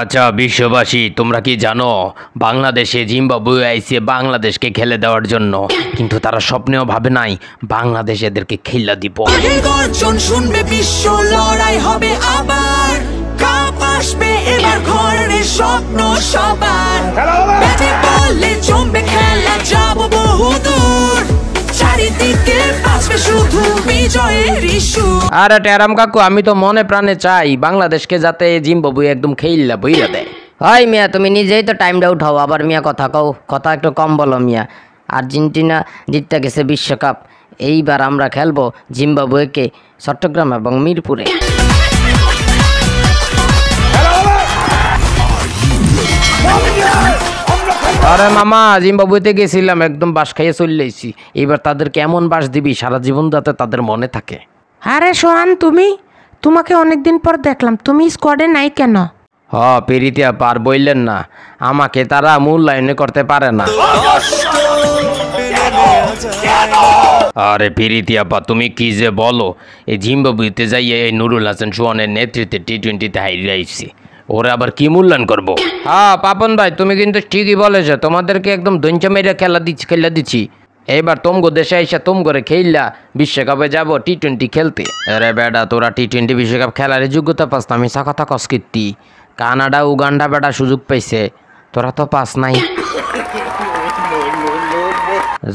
আচ্ছা বিশ্ববাসী তোমরা কি জানো বাংলাদেশে জিম্বাবুয়ে আইসে বাংলাদেশকে খেলে দেওয়ার জন্য কিন্তু তারা স্বপ্নেও ভাবে নাই বাংলাদেশ এদেরকে খেলা দিব শুনবে বিশ্ব লড়াই হবে আবার স্বপ্ন আর ইস্যু আরে টেরাম কাকু আমি তো মনে প্রাণে চাই বাংলাদেশকে যাতে জিম্বাবুয়ে একদম খেইল্লা বইয়া দেয় হয় মিয়া তুমি নিজেই তো টাইমটা উঠাও আবার মিয়া কথা কও কথা একটু কম বলো মিয়া আর্জেন্টিনা জিততে গেছে বিশ্বকাপ এইবার আমরা খেলবো জিম্বাবুয়েকে চট্টগ্রাম এবং মিরপুরে আরে মামা জিম্বাবুয়েতে গেছিলাম একদম বাস খাইয়ে চলে এসেছি এবার তাদের কেমন বাস দিবি সারা জীবন যাতে তাদের মনে থাকে আরে সোহান তুমি তোমাকে অনেকদিন পর দেখলাম তুমি স্কোয়াডে নাই কেন হ পেরিতিয়া পার বললেন না আমাকে তারা মূল লাইনে করতে পারে না আরে পিরিতি আপা তুমি কি যে বলো এই জিম্বাবুয়েতে যাইয়ে এই নুরুল হাসান সোহানের নেতৃত্বে টি টোয়েন্টিতে হারিয়ে আসছি ওরে আবার কি মূল্যায়ন করব হ্যাঁ পাপন ভাই তুমি কিন্তু ঠিকই বলেছো তোমাদেরকে একদম দঞ্চ মেরে খেলা দিচ্ছি খেলা দিচ্ছি এবার তোমগো দেশে আইসা তোম করে খেললা বিশ্বকাপে যাব টি টোয়েন্টি খেলতে আরে বেডা তোরা টি টোয়েন্টি বিশ্বকাপ খেলার যোগ্যতা পাস না মিশা কথা কসকৃতি কানাডা উগান্ডা বেডা সুযোগ পাইছে তোরা তো পাস নাই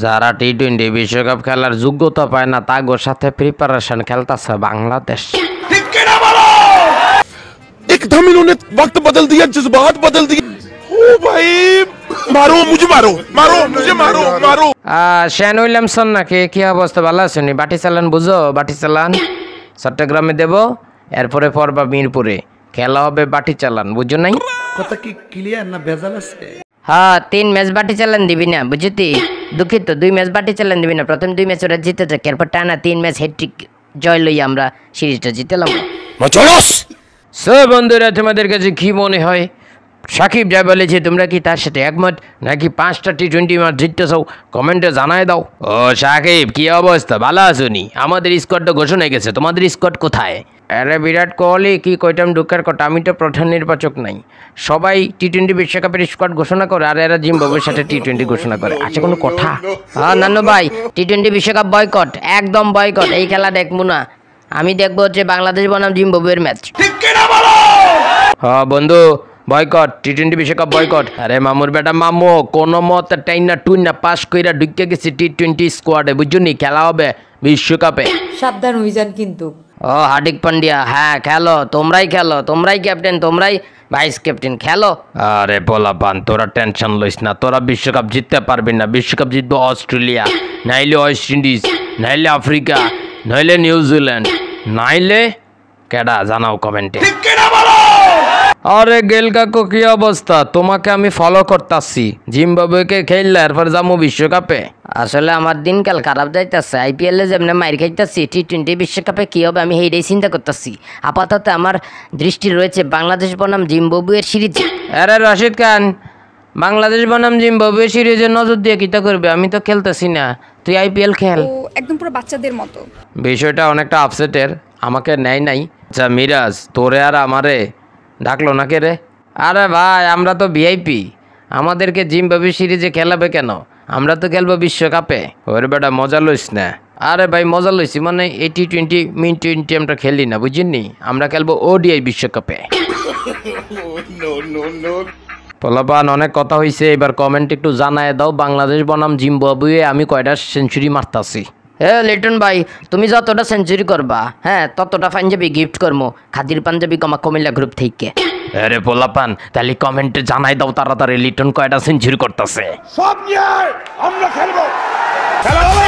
যারা টি টোয়েন্টি বিশ্বকাপ খেলার যোগ্যতা পায় না তাগোর সাথে প্রিপারেশন খেলতেছে বাংলাদেশ ঠিক কিনা বলো एकदम इन्होंने वक्त बदल दिया जज्बात बदल दिए ओ भाई হ্যাঁ তিন ম্যাচ বাটি চালান দিবি না বুঝতি দুঃখিত দুই ম্যাচ বাটি চালান দিবি না প্রথম দুই ম্যাচ ওরা জিতে যাক এরপর টানা তিন ম্যাচ হেট্রিক জয় লই আমরা সিরিজটা জিতে সো বন্ধুরা তোমাদের কাছে কি মনে হয় সাকিব যা বলেছে তোমরা কি তার সাথে একমত নাকি পাঁচটা টি টোয়েন্টি ম্যাচ জিততেছো কমেন্টে জানাই দাও ও সাকিব কি অবস্থা ভালো নি আমাদের তো ঘোষণা গেছে তোমাদের স্কোয়াড কোথায় আরে বিরাট কোহলি কি কইটাম ডুকার কথা আমি তো প্রধান নির্বাচক নাই সবাই টি টোয়েন্টি বিশ্বকাপের স্কোয়াড ঘোষণা করে আর এরা জিম্বাবুয়ের সাথে টি টোয়েন্টি ঘোষণা করে আছে কোনো কথা হ্যাঁ নানু ভাই টি টোয়েন্টি বিশ্বকাপ বয়কট একদম বয়কট এই খেলা দেখবো না আমি দেখবো হচ্ছে বাংলাদেশ বনাম জিম্বাবুয়ের ম্যাচ হ্যাঁ বন্ধু বয়কট টি টোয়েন্টি বিশ্বকাপ বয়কট আরে মামুর বেটা মামু কোনো মতে টাইম না টুইন না পাস কইরা ঢুকে গেছি টি টোয়েন্টি স্কোয়াডে বুঝছো খেলা হবে বিশ্বকাপে সাবধান হয়ে যান কিন্তু ও হার্দিক পান্ডিয়া হ্যাঁ খেলো তোমরাই খেলো তোমরাই ক্যাপ্টেন তোমরাই ভাইস ক্যাপ্টেন খেলো আরে বলা বান তোরা টেনশন লইস না তোরা বিশ্বকাপ জিততে পারবি না বিশ্বকাপ জিতবে অস্ট্রেলিয়া নাইলে ওয়েস্ট ইন্ডিজ নাইলে আফ্রিকা নাইলে নিউজিল্যান্ড নাইলে কেডা জানাও কমেন্টে আরে গেল কাকু কি অবস্থা তোমাকে আমি ফলো করতাছি জিম্বাবুয়েকে খেললে এরপর যাবো বিশ্বকাপে আসলে আমার দিনকাল খারাপ যাইতেছে আইপিএলে যেমনে মাইর খাইতেছি টি টোয়েন্টি বিশ্বকাপে কী হবে আমি সেইটাই চিন্তা করতেছি আপাতত আমার দৃষ্টি রয়েছে বাংলাদেশ বনাম জিম্বাবুয়ের সিরিজ আরে রশিদ খান বাংলাদেশ বনাম জিম্বাবুয়ে সিরিজে নজর দিয়ে কিতা করবে আমি তো খেলতেছি না তুই আইপিএল খেল ও একদম পুরো বাচ্চাদের মতো বিষয়টা অনেকটা আপসেটের আমাকে নেয় নাই আচ্ছা মিরাজ তোরে আর আমারে ডাকলো না কে রে আরে ভাই আমরা তো ভিআইপি আমাদেরকে জিম্বাবু সিরিজে খেলাবে কেন আমরা তো খেলবো বিশ্বকাপে ওর বেটা মজা লইস না আরে ভাই মজা লইছি মানে এইটি টোয়েন্টি মিন টোয়েন্টি আমরা খেলি না বুঝিনি আমরা খেলবো ওডিআই বিশ্বকাপে পলাপান অনেক কথা হয়েছে এবার কমেন্ট একটু জানায় দাও বাংলাদেশ বনাম জিম্বাবুয়ে আমি কয়টা সেঞ্চুরি মারতাছি হ্যাঁ লিটন ভাই তুমি যতটা সেঞ্চুরি করবা হ্যাঁ ততটা পাঞ্জাবি গিফট করবো খাদির পাঞ্জাবি কমা কমিলা গ্রুপ থেকে আরে পোলাপান তাহলে কমেন্টে জানাই দাও তাড়াতাড়ি লিটন কয়টা সেঞ্চুরি করতেছে সব নিয়ে আমরা খেলবো খেলা হবে